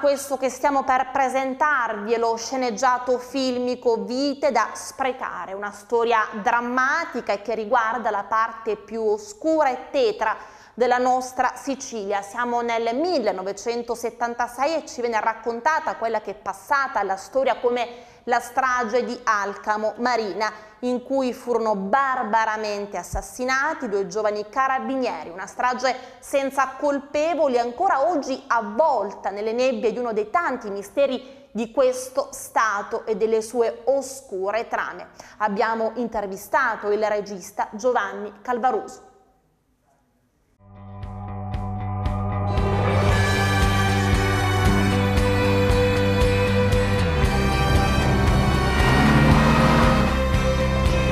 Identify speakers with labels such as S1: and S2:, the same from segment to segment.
S1: questo che stiamo per presentarvi è lo sceneggiato filmico Vite da sprecare, una storia drammatica che riguarda la parte più oscura e tetra della nostra Sicilia. Siamo nel 1976 e ci viene raccontata quella che è passata alla storia come la strage di Alcamo Marina, in cui furono barbaramente assassinati due giovani carabinieri, una strage senza colpevoli ancora oggi avvolta nelle nebbie di uno dei tanti misteri di questo Stato e delle sue oscure trame. Abbiamo intervistato il regista Giovanni Calvaruso.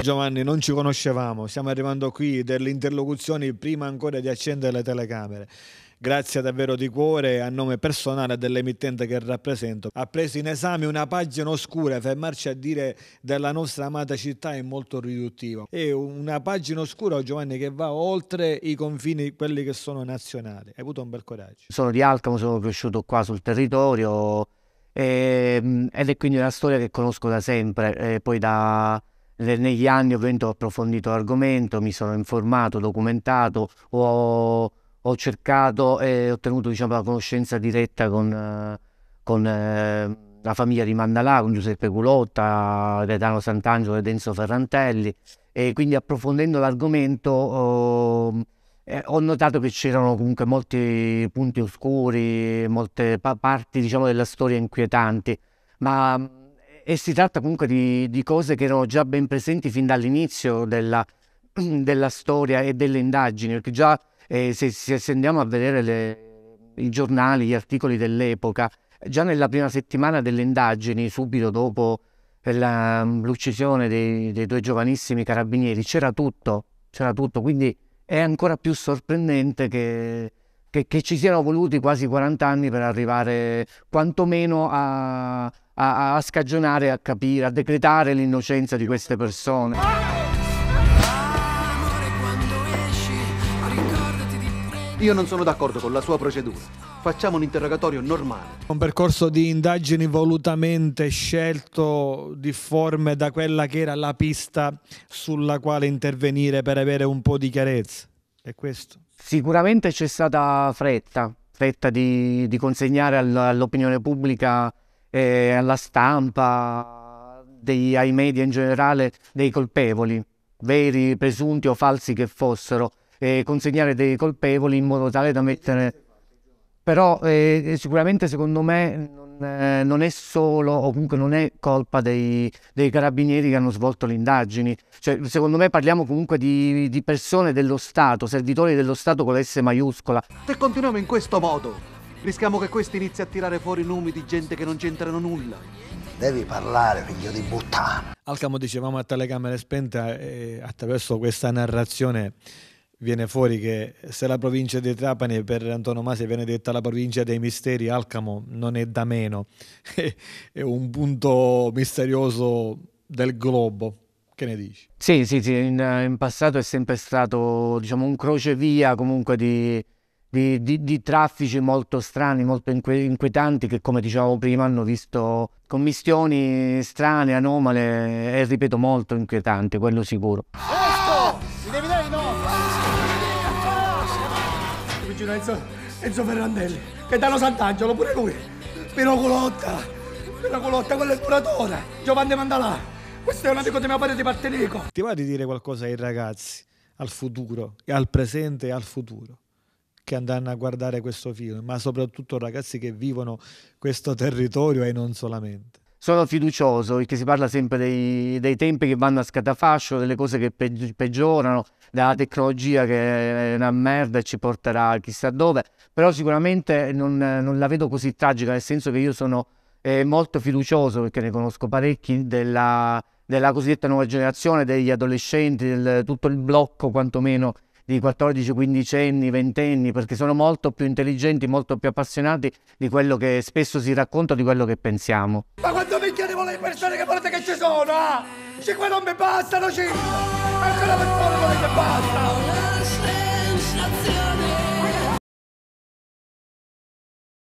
S2: Giovanni, non ci conoscevamo, stiamo arrivando qui delle interlocuzioni prima ancora di accendere le telecamere. Grazie davvero di cuore a nome personale dell'emittente che rappresento. Ha preso in esame una pagina oscura, fermarci a dire della nostra amata città è molto riduttivo. È una pagina oscura, Giovanni, che va oltre i confini, quelli che sono nazionali. Hai avuto un bel coraggio.
S3: Sono di Alcamo, sono cresciuto qua sul territorio e, ehm, ed è quindi una storia che conosco da sempre, e eh, poi da negli anni ho approfondito l'argomento, mi sono informato, documentato, ho, ho cercato e ottenuto diciamo, la conoscenza diretta con, con eh, la famiglia di Mandalà, con Giuseppe Culotta, Gaetano Sant'Angelo e Denzo Ferrantelli e quindi approfondendo l'argomento oh, eh, ho notato che c'erano comunque molti punti oscuri, molte pa- parti diciamo, della storia inquietanti, ma e si tratta comunque di, di, cose che erano già ben presenti fin dall'inizio della, della storia e delle indagini, perché già eh, se, se, andiamo a vedere le, i giornali, gli articoli dell'epoca, già nella prima settimana delle indagini, subito dopo la, mm, l'uccisione dei, dei, due giovanissimi carabinieri, c'era tutto, c'era tutto, quindi è ancora più sorprendente che, che, che ci siano voluti quasi 40 anni per arrivare quantomeno a, a, a scagionare, a capire, a decretare l'innocenza di queste persone.
S2: Io non sono d'accordo con la sua procedura facciamo un interrogatorio normale. Un percorso di indagini volutamente scelto difforme da quella che era la pista sulla quale intervenire per avere un po' di chiarezza. È
S3: questo? Sicuramente c'è stata fretta, fretta di, di consegnare all'opinione pubblica eh, alla stampa, dei, ai media in generale, dei colpevoli, veri, presunti o falsi che fossero, e consegnare dei colpevoli in modo tale da mettere... Però eh, sicuramente secondo me non, eh, non, è solo, o comunque non è colpa dei, dei carabinieri che hanno svolto le indagini. Cioè, secondo me parliamo comunque di, di persone dello Stato, servitori dello Stato con la S maiuscola.
S2: Se continuiamo in questo modo, Rischiamo che questi inizi a tirare fuori nomi di gente che non c'entrano nulla. Devi parlare, figlio di puttana. Alcamo dicevamo a telecamere spenta e eh, attraverso questa narrazione viene fuori che se la provincia di Trapani per antonomasia viene detta la provincia dei misteri, Alcamo non
S3: è da meno, è un punto misterioso del globo. Che ne dici? Sì, sì, sì, in, in passato è sempre stato diciamo, un crocevia comunque di, di, di, di, traffici molto strani, molto inquietanti che come dicevamo prima hanno visto commissioni strane, anomale e ripeto molto inquietanti, quello sicuro.
S2: Enzo, Enzo Ferrandelli, che danno Sant'Angelo pure lui. Pirocolotta, Pirocolotta, quello è il curatore, Giovanni Mandalà. Questo è un amico di mio padre di Partenico. Ti va di dire qualcosa ai ragazzi, al futuro, al presente e al futuro? che andranno a guardare questo film, ma soprattutto ragazzi che vivono questo territorio e non solamente.
S3: Sono fiducioso perché si parla sempre dei, dei tempi che vanno a scatafascio, delle cose che peggiorano, della tecnologia che è una merda e ci porterà chissà dove, però sicuramente non, non la vedo così tragica, nel senso che io sono eh, molto fiducioso perché ne conosco parecchi della, della cosiddetta nuova generazione, degli adolescenti, del, tutto il blocco quantomeno di 14, 15 anni, 20 anni, perché sono molto più intelligenti, molto più appassionati di quello che spesso si racconta, di quello che pensiamo.
S2: Ma quanto mi chiedevo le persone che volete che ci sono? Ah? Cinque non mi bastano, cinque! Ancora per persone volete bastano!